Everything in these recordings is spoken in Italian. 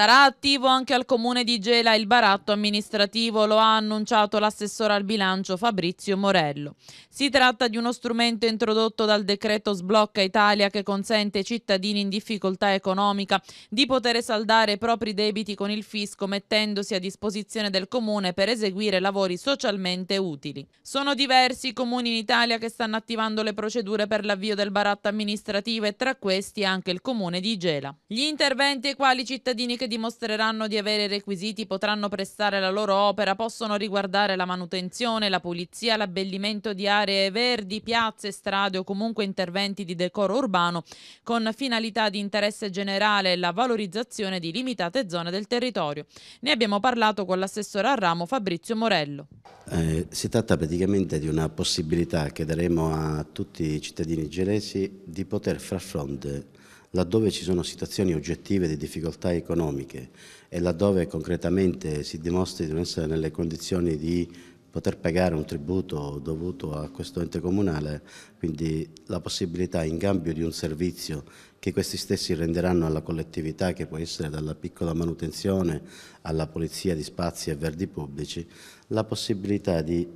Sarà attivo anche al comune di Gela il baratto amministrativo, lo ha annunciato l'assessore al bilancio Fabrizio Morello. Si tratta di uno strumento introdotto dal decreto Sblocca Italia che consente ai cittadini in difficoltà economica di poter saldare i propri debiti con il fisco mettendosi a disposizione del comune per eseguire lavori socialmente utili. Sono diversi i comuni in Italia che stanno attivando le procedure per l'avvio del baratto amministrativo e tra questi anche il comune di Gela. Gli interventi ai quali i cittadini che dimostreranno di avere requisiti potranno prestare la loro opera, possono riguardare la manutenzione, la pulizia, l'abbellimento di aree verdi, piazze, strade o comunque interventi di decoro urbano con finalità di interesse generale e la valorizzazione di limitate zone del territorio. Ne abbiamo parlato con l'assessore a ramo Fabrizio Morello. Eh, si tratta praticamente di una possibilità che daremo a tutti i cittadini gelesi di poter far fronte laddove ci sono situazioni oggettive di difficoltà economiche e laddove concretamente si dimostri di non essere nelle condizioni di poter pagare un tributo dovuto a questo ente comunale, quindi la possibilità in cambio di un servizio che questi stessi renderanno alla collettività, che può essere dalla piccola manutenzione alla polizia di spazi e verdi pubblici, la possibilità di,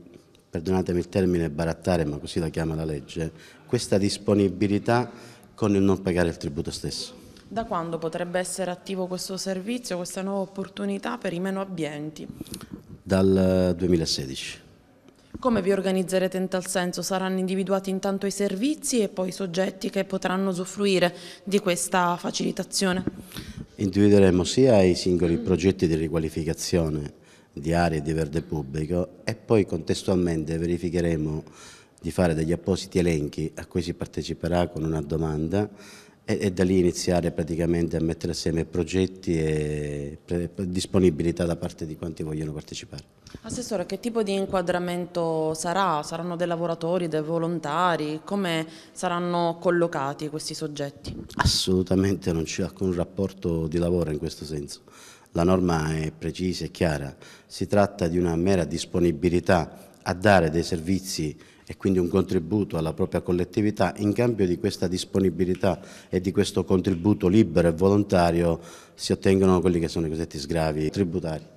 perdonatemi il termine barattare, ma così la chiama la legge, questa disponibilità con il non pagare il tributo stesso. Da quando potrebbe essere attivo questo servizio, questa nuova opportunità per i meno abbienti? Dal 2016. Eh, Come vi organizzerete in tal senso? Saranno individuati intanto i servizi e poi i soggetti che potranno usufruire di questa facilitazione? Individueremo sia i singoli progetti di riqualificazione di aree di verde pubblico e poi contestualmente verificheremo di fare degli appositi elenchi a cui si parteciperà con una domanda e, e da lì iniziare praticamente a mettere assieme progetti e pre, disponibilità da parte di quanti vogliono partecipare. Assessore, che tipo di inquadramento sarà? Saranno dei lavoratori, dei volontari? Come saranno collocati questi soggetti? Assolutamente non c'è alcun rapporto di lavoro in questo senso. La norma è precisa e chiara, si tratta di una mera disponibilità a dare dei servizi e quindi un contributo alla propria collettività, in cambio di questa disponibilità e di questo contributo libero e volontario si ottengono quelli che sono i cosiddetti sgravi tributari.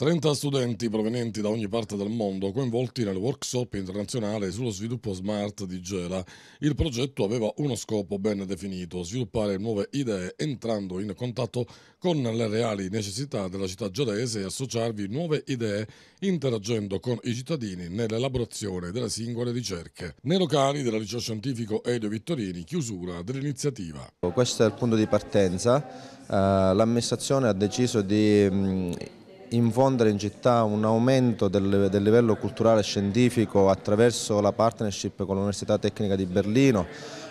30 studenti provenienti da ogni parte del mondo coinvolti nel workshop internazionale sullo sviluppo smart di Gela. Il progetto aveva uno scopo ben definito, sviluppare nuove idee entrando in contatto con le reali necessità della città gelese e associarvi nuove idee interagendo con i cittadini nell'elaborazione delle singole ricerche. Nei locali del liceo scientifico Elio Vittorini, chiusura dell'iniziativa. Questo è il punto di partenza. Eh, l'amministrazione ha deciso di mm, infondere in città un aumento del, del livello culturale e scientifico attraverso la partnership con l'Università Tecnica di Berlino,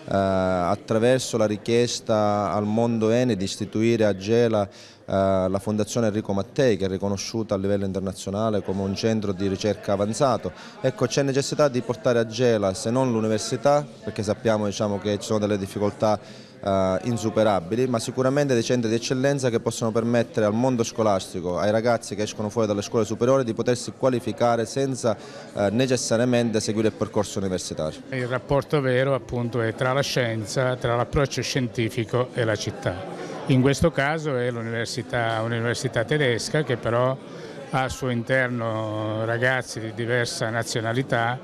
eh, attraverso la richiesta al mondo Eni di istituire a Gela eh, la Fondazione Enrico Mattei che è riconosciuta a livello internazionale come un centro di ricerca avanzato. Ecco c'è necessità di portare a Gela se non l'università perché sappiamo diciamo, che ci sono delle difficoltà eh, insuperabili, ma sicuramente dei centri di eccellenza che possono permettere al mondo scolastico, ai ragazzi che escono fuori dalle scuole superiori di potersi qualificare senza eh, necessariamente seguire il percorso universitario. Il rapporto vero appunto è tra la scienza, tra l'approccio scientifico e la città. In questo caso è un'università tedesca che però ha al suo interno ragazzi di diversa nazionalità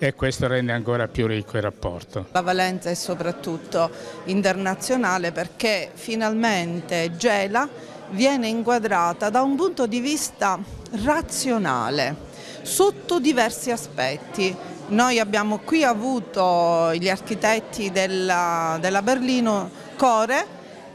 e questo rende ancora più ricco il rapporto. La valenza è soprattutto internazionale perché finalmente Gela viene inquadrata da un punto di vista razionale sotto diversi aspetti. Noi abbiamo qui avuto gli architetti della, della Berlino Core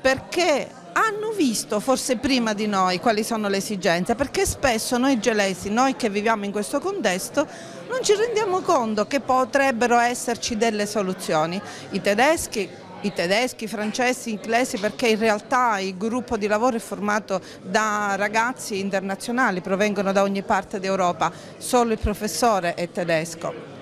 perché hanno visto forse prima di noi quali sono le esigenze, perché spesso noi gelesi, noi che viviamo in questo contesto, non ci rendiamo conto che potrebbero esserci delle soluzioni. I tedeschi, i tedeschi, i francesi, i inglesi, perché in realtà il gruppo di lavoro è formato da ragazzi internazionali, provengono da ogni parte d'Europa, solo il professore è tedesco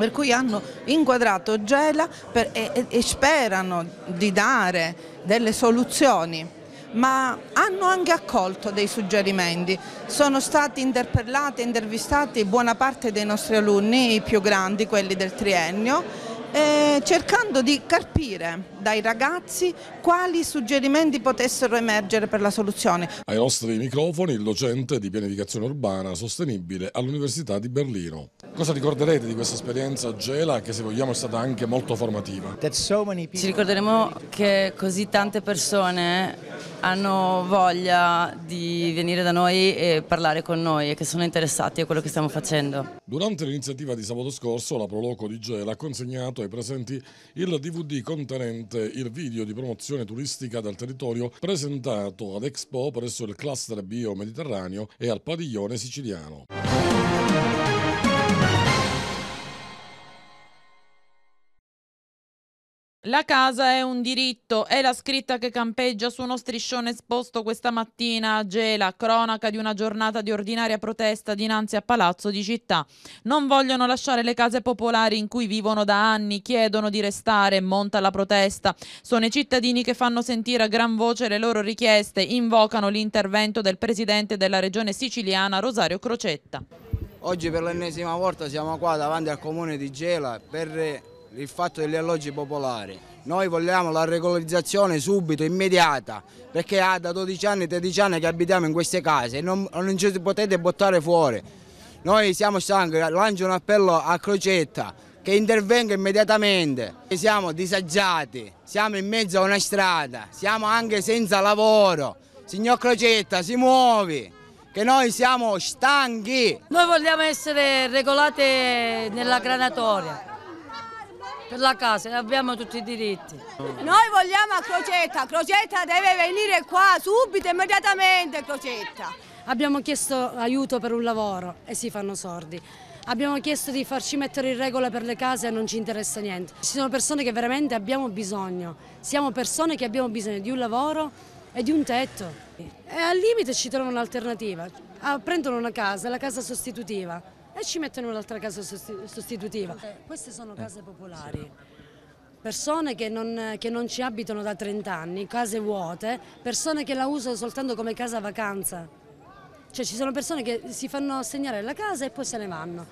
per cui hanno inquadrato Gela per, e, e sperano di dare delle soluzioni ma hanno anche accolto dei suggerimenti. Sono stati interpellati e intervistati buona parte dei nostri alunni, i più grandi, quelli del triennio, eh, cercando di capire dai ragazzi quali suggerimenti potessero emergere per la soluzione. Ai nostri microfoni il docente di pianificazione urbana sostenibile all'Università di Berlino. Cosa ricorderete di questa esperienza Gela che se vogliamo è stata anche molto formativa? Ci ricorderemo che così tante persone hanno voglia di venire da noi e parlare con noi e che sono interessati a quello che stiamo facendo. Durante l'iniziativa di sabato scorso la Proloco di Gela ha consegnato ai presenti il DVD contenente durante il video di promozione turistica del territorio presentato ad Expo presso il cluster bio mediterraneo e al padiglione siciliano. La casa è un diritto, è la scritta che campeggia su uno striscione esposto questa mattina a Gela, cronaca di una giornata di ordinaria protesta dinanzi a Palazzo di Città. Non vogliono lasciare le case popolari in cui vivono da anni, chiedono di restare, monta la protesta. Sono i cittadini che fanno sentire a gran voce le loro richieste, invocano l'intervento del presidente della regione siciliana Rosario Crocetta. Oggi per l'ennesima volta siamo qua davanti al comune di Gela per il fatto degli alloggi popolari. Noi vogliamo la regolarizzazione subito, immediata, perché ha da 12 anni, 13 anni che abitiamo in queste case e non, non ci potete buttare fuori. Noi siamo stanchi, lancio un appello a Crocetta che intervenga immediatamente. Siamo disagiati, siamo in mezzo a una strada, siamo anche senza lavoro. Signor Crocetta, si muovi! che noi siamo stanchi. Noi vogliamo essere regolate nella granatoria per la casa e abbiamo tutti i diritti. Noi vogliamo a Crocetta, Crocetta deve venire qua subito, immediatamente Crocetta. Abbiamo chiesto aiuto per un lavoro e si fanno sordi. Abbiamo chiesto di farci mettere in regola per le case e non ci interessa niente. Ci sono persone che veramente abbiamo bisogno, siamo persone che abbiamo bisogno di un lavoro e di un tetto. E al limite ci trovano un'alternativa, ah, prendono una casa, la casa sostitutiva e ci mettono un'altra casa sostitutiva. Queste sono eh. case popolari. Persone che non, che non ci abitano da 30 anni, case vuote, persone che la usano soltanto come casa vacanza. Cioè ci sono persone che si fanno assegnare la casa e poi se ne vanno.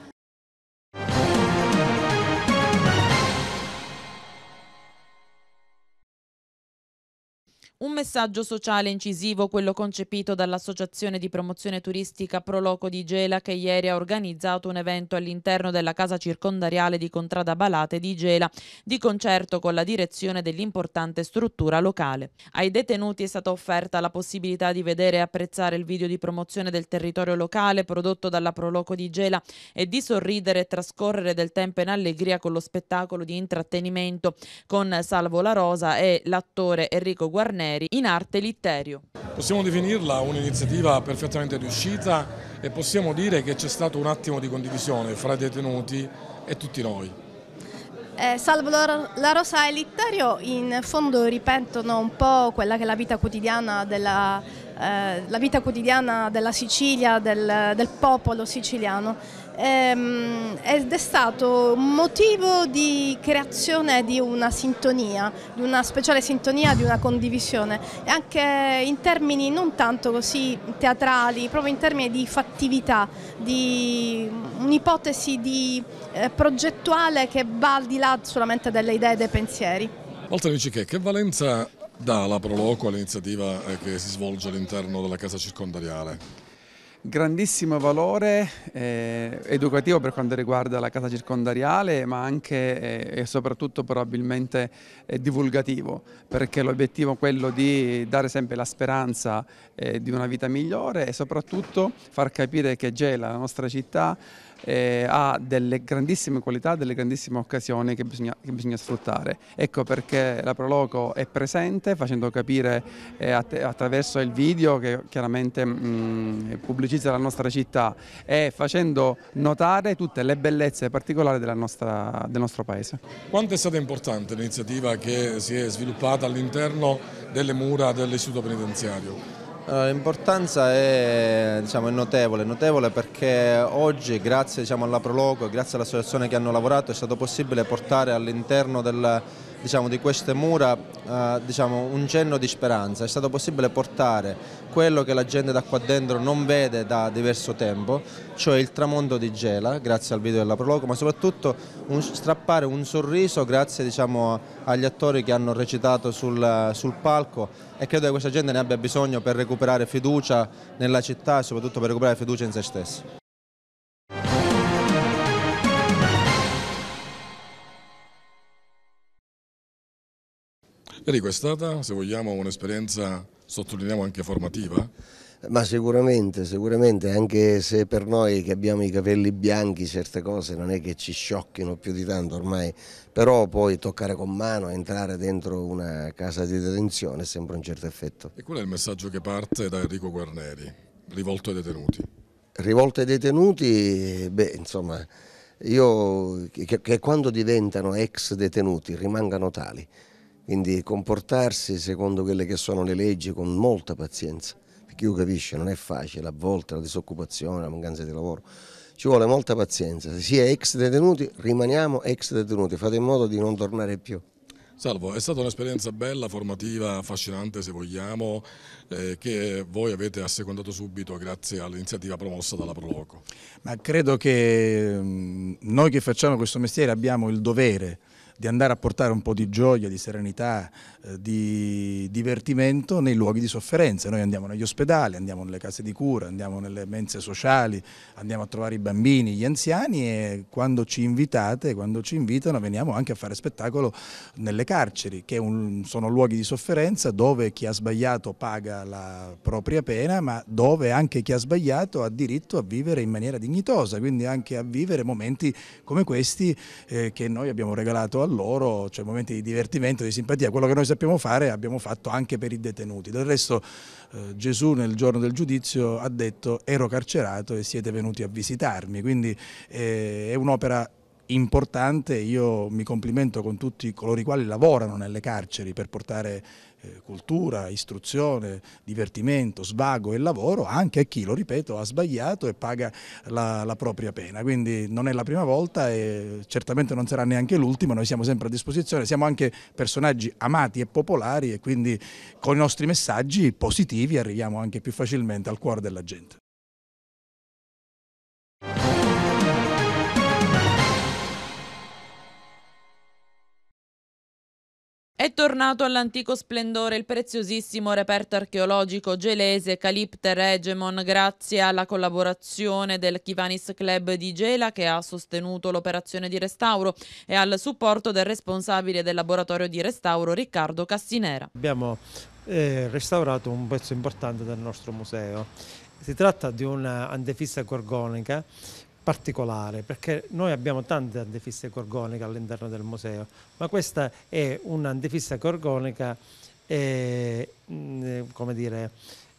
Un messaggio sociale incisivo, quello concepito dall'Associazione di promozione turistica Proloco di Gela che ieri ha organizzato un evento all'interno della casa circondariale di Contrada Balate di Gela, di concerto con la direzione dell'importante struttura locale. Ai detenuti è stata offerta la possibilità di vedere e apprezzare il video di promozione del territorio locale prodotto dalla Proloco di Gela e di sorridere e trascorrere del tempo in allegria con lo spettacolo di intrattenimento con Salvo La Rosa e l'attore Enrico Guarnè stranieri in arte Litterio. Possiamo definirla un'iniziativa perfettamente riuscita e possiamo dire che c'è stato un attimo di condivisione fra i detenuti e tutti noi. Eh, salvo la Rosa e Litterio in fondo ripentono un po' quella che è la vita quotidiana della, eh, vita quotidiana della Sicilia, del, del popolo siciliano Ehm, ed è stato motivo di creazione di una sintonia, di una speciale sintonia, di una condivisione e anche in termini non tanto così teatrali, proprio in termini di fattività, di un'ipotesi di, eh, progettuale che va al di là solamente delle idee e dei pensieri. Oltre dici che, che valenza dà la Proloco all'iniziativa eh, che si svolge all'interno della casa circondariale? grandissimo valore eh, educativo per quanto riguarda la casa circondariale ma anche eh, e soprattutto probabilmente eh, divulgativo perché l'obiettivo è quello di dare sempre la speranza eh, di una vita migliore e soprattutto far capire che Gela, la nostra città, eh, ha delle grandissime qualità, delle grandissime occasioni che bisogna, che bisogna, sfruttare. Ecco perché la Proloco è presente facendo capire eh, att attraverso il video che chiaramente mh, mm, pubblicizza la nostra città e facendo notare tutte le bellezze particolari nostra, del nostro paese. Quanto è stata importante l'iniziativa che si è sviluppata all'interno delle mura dell'istituto penitenziario? L'importanza è, diciamo, è, notevole, notevole perché oggi grazie diciamo, alla Prologo e grazie all'associazione che hanno lavorato è stato possibile portare all'interno del diciamo, di queste mura eh, diciamo, un cenno di speranza, è stato possibile portare quello che la gente da qua dentro non vede da diverso tempo, cioè il tramonto di Gela, grazie al video della Proloco, ma soprattutto un, strappare un sorriso grazie diciamo, agli attori che hanno recitato sul, sul palco e credo che questa gente ne abbia bisogno per recuperare fiducia nella città e soprattutto per recuperare fiducia in se stessi. Enrico, è stata, se vogliamo, un'esperienza, sottolineiamo, anche formativa? Ma sicuramente, sicuramente, anche se per noi che abbiamo i capelli bianchi certe cose non è che ci sciocchino più di tanto ormai, però poi toccare con mano, entrare dentro una casa di detenzione sembra un certo effetto. E qual è il messaggio che parte da Enrico Guarneri, rivolto ai detenuti? Rivolto ai detenuti, beh insomma, io che, che quando diventano ex detenuti rimangano tali, quindi comportarsi secondo quelle che sono le leggi con molta pazienza, perché io capisce, non è facile a volte la disoccupazione, la mancanza di lavoro. Ci vuole molta pazienza, se si è ex detenuti rimaniamo ex detenuti, fate in modo di non tornare più. Salvo, è stata un'esperienza bella, formativa, affascinante se vogliamo, eh, che voi avete assecondato subito grazie all'iniziativa promossa dalla Proloco. Ma credo che mm, noi che facciamo questo mestiere abbiamo il dovere di andare a portare un po' di gioia, di serenità, eh, di divertimento nei luoghi di sofferenza. Noi andiamo negli ospedali, andiamo nelle case di cura, andiamo nelle mense sociali, andiamo a trovare i bambini, gli anziani e quando ci invitate, quando ci invitano veniamo anche a fare spettacolo nelle carceri, che un, sono luoghi di sofferenza dove chi ha sbagliato paga la propria pena, ma dove anche chi ha sbagliato ha diritto a vivere in maniera dignitosa, quindi anche a vivere momenti come questi eh, che noi abbiamo regalato alla loro, cioè momenti di divertimento, di simpatia. Quello che noi sappiamo fare abbiamo fatto anche per i detenuti. Del resto eh, Gesù nel giorno del giudizio ha detto ero carcerato e siete venuti a visitarmi, quindi eh, è un'opera importante, io mi complimento con tutti coloro i quali lavorano nelle carceri per portare eh, cultura, istruzione, divertimento, svago e lavoro anche a chi, lo ripeto, ha sbagliato e paga la, la propria pena. Quindi non è la prima volta e certamente non sarà neanche l'ultima, noi siamo sempre a disposizione, siamo anche personaggi amati e popolari e quindi con i nostri messaggi positivi arriviamo anche più facilmente al cuore della gente. È tornato all'antico splendore il preziosissimo reperto archeologico gelese Calipter Egemon grazie alla collaborazione del Kivanis Club di Gela che ha sostenuto l'operazione di restauro e al supporto del responsabile del laboratorio di restauro Riccardo Cassinera. Abbiamo eh, restaurato un pezzo importante del nostro museo. Si tratta di una antefissa gorgonica particolare perché noi abbiamo tante antefisse gorgoniche all'interno del museo, ma questa è un'antifissa gorgonica, eh, mm, eh come dire,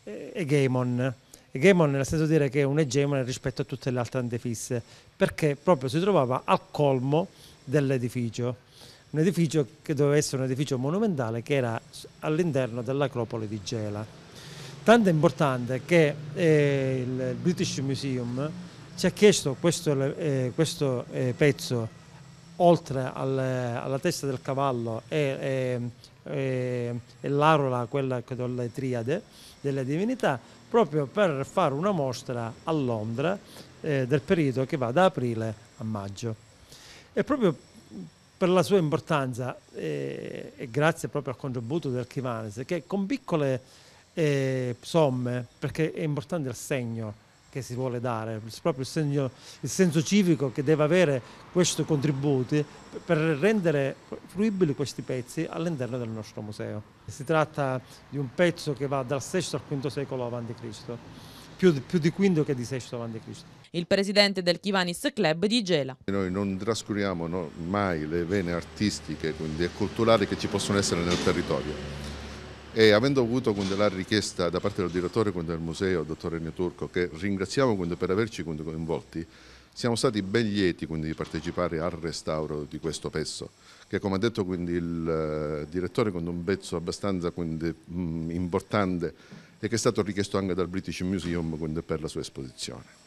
eh, egemon. Egemon nel senso di dire che è un egemone rispetto a tutte le altre antefisse, perché proprio si trovava al colmo dell'edificio un edificio che doveva essere un edificio monumentale che era all'interno dell'acropoli di Gela. Tanto è importante che eh, il British Museum ci ha chiesto questo, eh, questo eh, pezzo, oltre al, alla testa del cavallo e, e, e l'arola, quella con le triade delle divinità, proprio per fare una mostra a Londra eh, del periodo che va da aprile a maggio. E proprio per la sua importanza, eh, e grazie proprio al contributo del Chivanes, che con piccole eh, somme, perché è importante il segno, che si vuole dare, proprio il, segno, il senso civico che deve avere questi contributi per rendere fruibili questi pezzi all'interno del nostro museo. Si tratta di un pezzo che va dal VI al V secolo a.C., più, più di V che di VI a.C. Il presidente del Kivanis Club di Gela. Noi non trascuriamo mai le vene artistiche e culturali che ci possono essere nel territorio e avendo avuto la richiesta da parte del direttore del museo, dottor Renio Turco, che ringraziamo per averci coinvolti, siamo stati ben lieti di partecipare al restauro di questo pezzo, che come ha detto il eh, direttore è un pezzo abbastanza mm, importante e che è stato richiesto anche dal British Museum per la sua esposizione.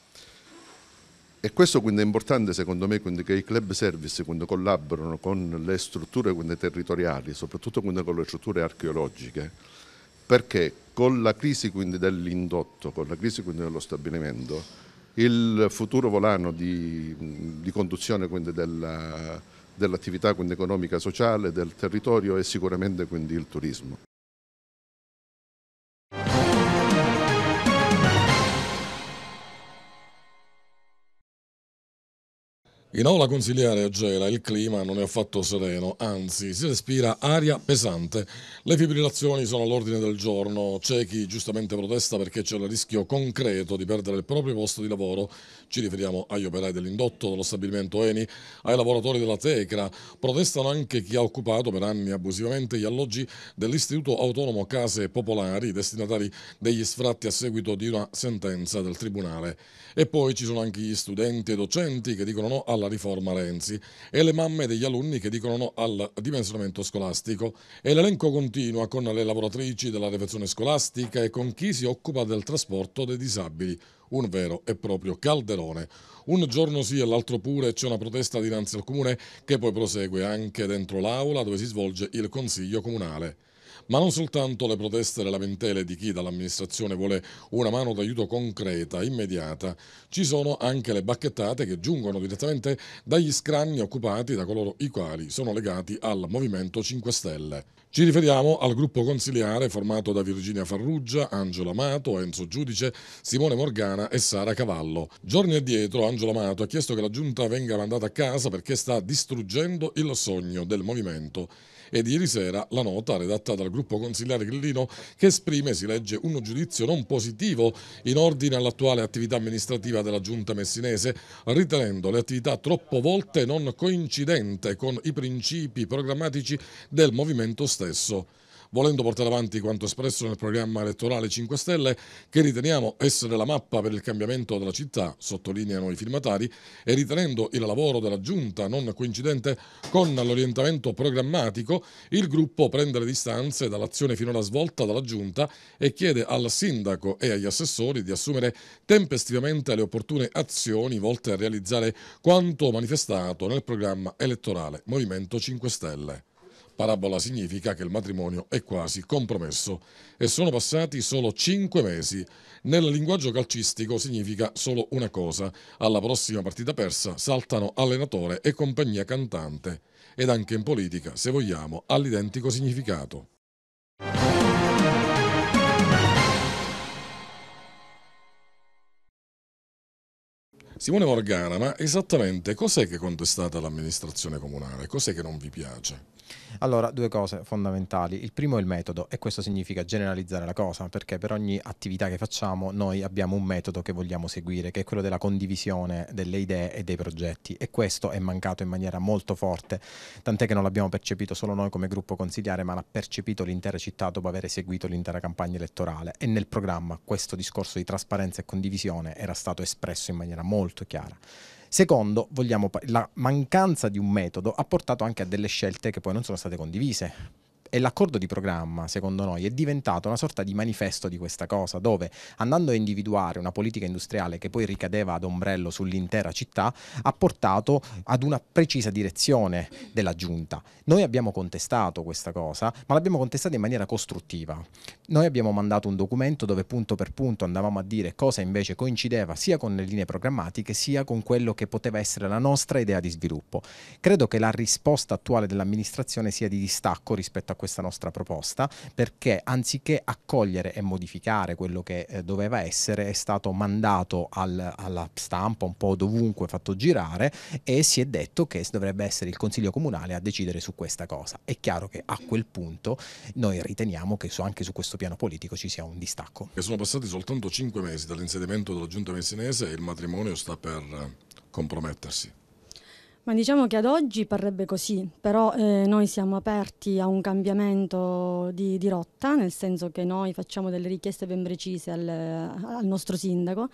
E questo quindi è importante secondo me che i club service quando collaborano con le strutture territoriali, soprattutto con le strutture archeologiche, perché con la crisi dell'indotto, con la crisi dello stabilimento, il futuro volano di, di conduzione dell'attività dell economica e sociale del territorio è sicuramente il turismo. In aula consigliare a Gela il clima non è affatto sereno, anzi si respira aria pesante. Le fibrillazioni sono all'ordine del giorno, c'è chi giustamente protesta perché c'è il rischio concreto di perdere il proprio posto di lavoro. Ci riferiamo agli operai dell'indotto, dello stabilimento Eni, ai lavoratori della Tecra. Protestano anche chi ha occupato per anni abusivamente gli alloggi dell'Istituto Autonomo Case Popolari, destinatari degli sfratti a seguito di una sentenza del Tribunale. E poi ci sono anche gli studenti e docenti che dicono no alla alla riforma Renzi e le mamme degli alunni che dicono no al dimensionamento scolastico e l'elenco continua con le lavoratrici della refezione scolastica e con chi si occupa del trasporto dei disabili un vero e proprio calderone. Un giorno sì e l'altro pure c'è una protesta dinanzi al comune che poi prosegue anche dentro l'aula dove si svolge il consiglio comunale ma non soltanto le proteste e le lamentele di chi dall'amministrazione vuole una mano d'aiuto concreta, immediata, ci sono anche le bacchettate che giungono direttamente dagli scranni occupati da coloro i quali sono legati al Movimento 5 Stelle. Ci riferiamo al gruppo consiliare formato da Virginia Farrugia, Angelo Amato, Enzo Giudice, Simone Morgana e Sara Cavallo. Giorni addietro Angelo Amato ha chiesto che la giunta venga mandata a casa perché sta distruggendo il sogno del movimento ed ieri sera la nota redatta dal gruppo consigliere Grillino che esprime, si legge, un giudizio non positivo in ordine all'attuale attività amministrativa della giunta messinese, ritenendo le attività troppo volte non coincidente con i principi programmatici del movimento stesso volendo portare avanti quanto espresso nel programma elettorale 5 Stelle, che riteniamo essere la mappa per il cambiamento della città, sottolineano i firmatari, e ritenendo il lavoro della Giunta non coincidente con l'orientamento programmatico, il gruppo prende le distanze dall'azione finora svolta dalla Giunta e chiede al Sindaco e agli assessori di assumere tempestivamente le opportune azioni volte a realizzare quanto manifestato nel programma elettorale Movimento 5 Stelle. Parabola significa che il matrimonio è quasi compromesso e sono passati solo cinque mesi. Nel linguaggio calcistico significa solo una cosa, alla prossima partita persa saltano allenatore e compagnia cantante ed anche in politica, se vogliamo, ha l'identico significato. Simone Morgana, ma esattamente cos'è che contestate all'amministrazione comunale? Cos'è che non vi piace? Allora, due cose fondamentali. Il primo è il metodo e questo significa generalizzare la cosa perché per ogni attività che facciamo noi abbiamo un metodo che vogliamo seguire, che è quello della condivisione delle idee e dei progetti e questo è mancato in maniera molto forte, tant'è che non l'abbiamo percepito solo noi come gruppo consigliare, ma l'ha percepito l'intera città dopo aver seguito l'intera campagna elettorale e nel programma questo discorso di trasparenza e condivisione era stato espresso in maniera molto chiara. Secondo, vogliamo, la mancanza di un metodo ha portato anche a delle scelte che poi non sono state condivise e l'accordo di programma, secondo noi, è diventato una sorta di manifesto di questa cosa, dove andando a individuare una politica industriale che poi ricadeva ad ombrello sull'intera città, ha portato ad una precisa direzione della giunta. Noi abbiamo contestato questa cosa, ma l'abbiamo contestata in maniera costruttiva. Noi abbiamo mandato un documento dove punto per punto andavamo a dire cosa invece coincideva sia con le linee programmatiche sia con quello che poteva essere la nostra idea di sviluppo. Credo che la risposta attuale dell'amministrazione sia di distacco rispetto a questa nostra proposta perché anziché accogliere e modificare quello che eh, doveva essere è stato mandato al, alla stampa un po' dovunque fatto girare e si è detto che dovrebbe essere il consiglio comunale a decidere su questa cosa è chiaro che a quel punto noi riteniamo che su, anche su questo piano politico ci sia un distacco e sono passati soltanto cinque mesi dall'insediamento della giunta messinese e il matrimonio sta per eh, compromettersi ma diciamo che ad oggi parrebbe così, però eh, noi siamo aperti a un cambiamento di, di, rotta, nel senso che noi facciamo delle richieste ben precise al, al nostro sindaco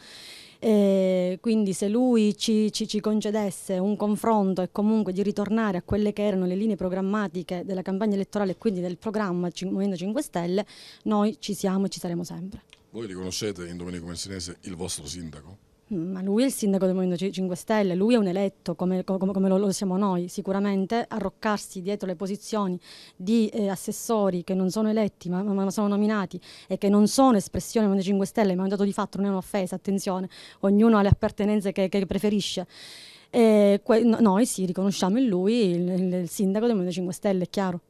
e quindi se lui ci, ci, ci, concedesse un confronto e comunque di ritornare a quelle che erano le linee programmatiche della campagna elettorale e quindi del programma Movimento 5 Stelle, noi ci siamo e ci saremo sempre. Voi riconoscete in Domenico Messinese il vostro sindaco? ma lui è il sindaco del Movimento 5 Stelle, lui è un eletto come, come, come lo, siamo noi, sicuramente arroccarsi dietro le posizioni di eh, assessori che non sono eletti ma, ma, sono nominati e che non sono espressione del Movimento 5 Stelle, ma è un dato di fatto, non è un'offesa, attenzione, ognuno ha le appartenenze che, che preferisce. Eh, e, noi sì, riconosciamo in lui il, il sindaco del Movimento 5 Stelle, è chiaro.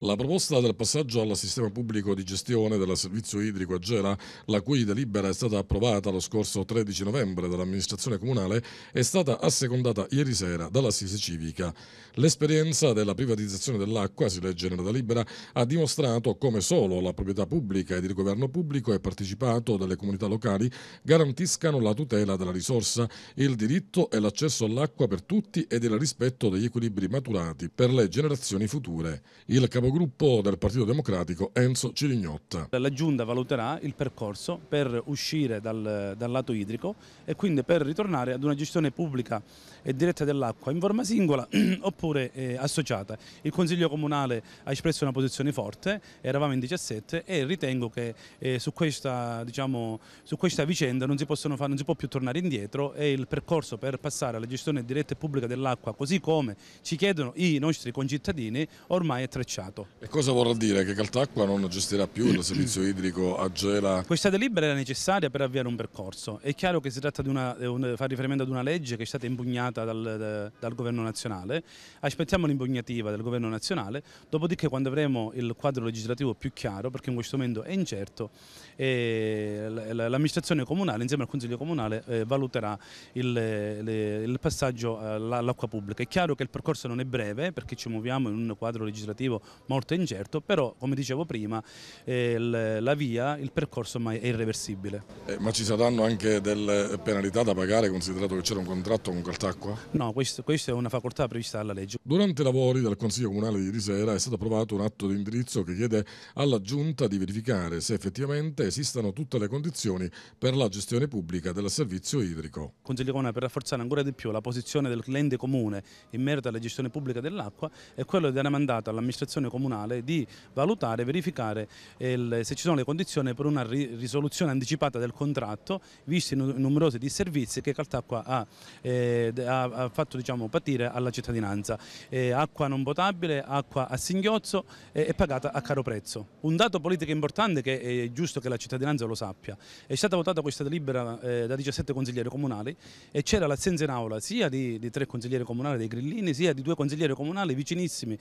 La proposta del passaggio al sistema pubblico di gestione del servizio idrico a Gela, la cui delibera è stata approvata lo scorso 13 novembre dall'amministrazione comunale, è stata assecondata ieri sera dall'assise civica. L'esperienza della privatizzazione dell'acqua, si legge nella delibera, ha dimostrato come solo la proprietà pubblica ed il governo pubblico e partecipato delle comunità locali garantiscano la tutela della risorsa, il diritto e l'accesso all'acqua per tutti ed il rispetto degli equilibri maturati per le generazioni future. Il capo capogruppo del Partito Democratico Enzo Cirignotta. La Giunta valuterà il percorso per uscire dal, dal lato idrico e quindi per ritornare ad una gestione pubblica e diretta dell'acqua in forma singola oppure eh, associata. Il Consiglio Comunale ha espresso una posizione forte, eravamo in 17 e ritengo che eh, su, questa, diciamo, su, questa, vicenda non si, fare, non si può più tornare indietro e il percorso per passare alla gestione diretta e pubblica dell'acqua così come ci chiedono i nostri concittadini ormai è trecciato. Porto. E cosa vorrà dire? Che Caltacqua non gestirà più il servizio idrico a Gela? Questa delibera era necessaria per avviare un percorso. È chiaro che si tratta di una, un, fa riferimento ad una legge che è stata impugnata dal, dal governo nazionale. Aspettiamo l'impugnativa del governo nazionale, dopodiché quando avremo il quadro legislativo più chiaro, perché in questo momento è incerto, eh, l'amministrazione comunale insieme al Consiglio Comunale eh, valuterà il, il passaggio eh, all'acqua pubblica. È chiaro che il percorso non è breve perché ci muoviamo in un quadro legislativo e incerto, però come dicevo prima eh, la via, il percorso ormai è irreversibile. Eh, ma ci saranno anche delle penalità da pagare considerato che c'era un contratto con Caltacqua? No, questa è una facoltà prevista dalla legge. Durante i lavori del Consiglio Comunale di Risera è stato approvato un atto di indirizzo che chiede alla Giunta di verificare se effettivamente esistano tutte le condizioni per la gestione pubblica del servizio idrico. Consiglio Comunale per rafforzare ancora di più la posizione del dell'ente comune in merito alla gestione pubblica dell'acqua è quello di dare mandato all'amministrazione comunale comunale di valutare e verificare eh, il, se ci sono le condizioni per una risoluzione anticipata del contratto, visti i numerosi disservizi che Caltacqua ha, eh, ha fatto diciamo, patire alla cittadinanza. Eh, acqua non potabile, acqua a singhiozzo eh, e eh, pagata a caro prezzo. Un dato politico importante che è giusto che la cittadinanza lo sappia, è stata votata questa delibera eh, da 17 consiglieri comunali e c'era l'assenza in aula sia di, di, tre consiglieri comunali dei Grillini, sia di due consiglieri comunali vicinissimi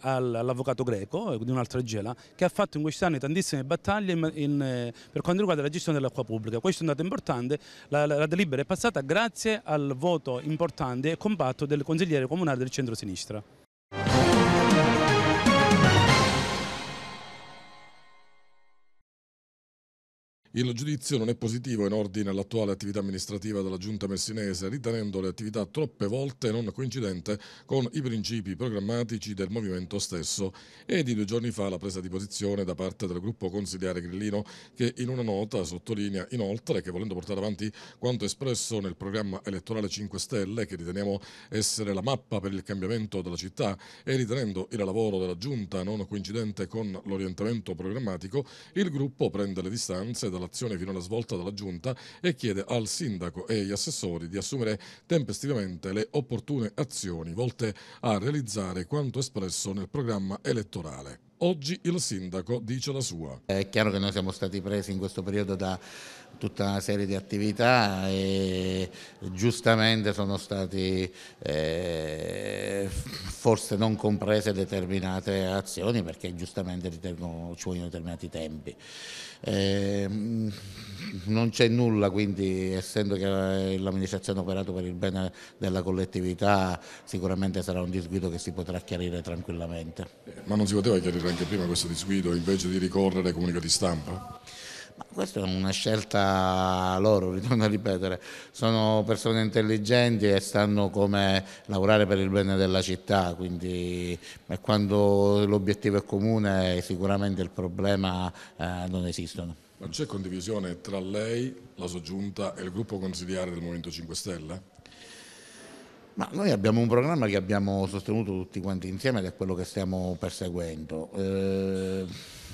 alla all'avvocato greco eh, di un'altra Gela che ha fatto in questi anni tantissime battaglie in, in, eh, per quanto riguarda la gestione dell'acqua pubblica. Questo è un dato importante, la, la, la, delibera è passata grazie al voto importante e compatto del consigliere comunale del centro-sinistra. Il giudizio non è positivo in ordine all'attuale attività amministrativa della giunta messinese, ritenendo le attività troppe volte non coincidente con i principi programmatici del movimento stesso e di due giorni fa la presa di posizione da parte del gruppo consigliere Grillino che in una nota sottolinea inoltre che volendo portare avanti quanto espresso nel programma elettorale 5 Stelle che riteniamo essere la mappa per il cambiamento della città e ritenendo il lavoro della giunta non coincidente con l'orientamento programmatico, il gruppo prende le distanze dalla l'azione finora svolta dalla Giunta e chiede al Sindaco e agli assessori di assumere tempestivamente le opportune azioni volte a realizzare quanto espresso nel programma elettorale. Oggi il sindaco dice la sua. È chiaro che noi siamo stati presi in questo periodo da tutta una serie di attività e giustamente sono state eh, forse non comprese determinate azioni perché giustamente ritengo ci vogliono determinati tempi. Eh, non c'è nulla, quindi essendo che eh, l'amministrazione ha operato per il bene della collettività, sicuramente sarà un disguido che si potrà chiarire tranquillamente. Ma non si poteva chiarire anche prima questo disguido invece di ricorrere ai comunicati stampa? Ma questa è una scelta loro, ritorno a ripetere, sono persone intelligenti e sanno come lavorare per il bene della città, quindi quando l'obiettivo è comune sicuramente il problema eh, non esistono. Ma c'è condivisione tra lei, la sua giunta e il gruppo consigliare del Movimento 5 Stelle? Ma noi abbiamo un programma che abbiamo sostenuto tutti quanti insieme ed è quello che stiamo perseguendo. Eh,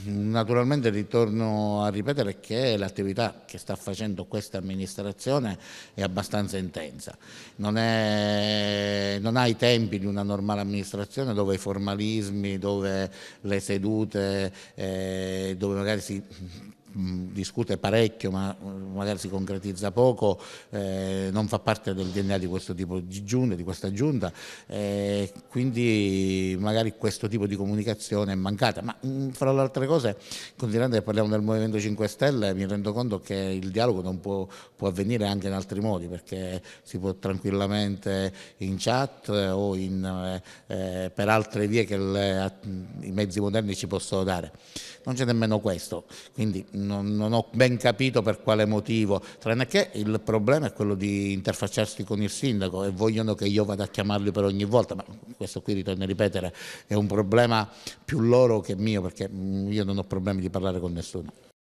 naturalmente ritorno a ripetere che l'attività che sta facendo questa amministrazione è abbastanza intensa, non, è, non, ha i tempi di una normale amministrazione dove i formalismi, dove le sedute, eh, dove magari si Mm, discute parecchio ma magari si concretizza poco, eh, non fa parte del DNA di questo tipo di giunta, di questa giunta, eh, quindi magari questo tipo di comunicazione è mancata, ma mh, mm, fra le altre cose, considerando che parliamo del Movimento 5 Stelle, mi rendo conto che il dialogo non può, può avvenire anche in altri modi, perché si può tranquillamente in chat o in, eh, eh per altre vie che le, i mezzi moderni ci possono dare. Non c'è nemmeno questo, quindi mm, non, non, ho ben capito per quale motivo, tranne che il problema è quello di interfacciarsi con il sindaco e vogliono che io vada a chiamarli per ogni volta, ma questo qui ritorno a ripetere, è un problema più loro che mio perché mm, io non ho problemi di parlare con nessuno.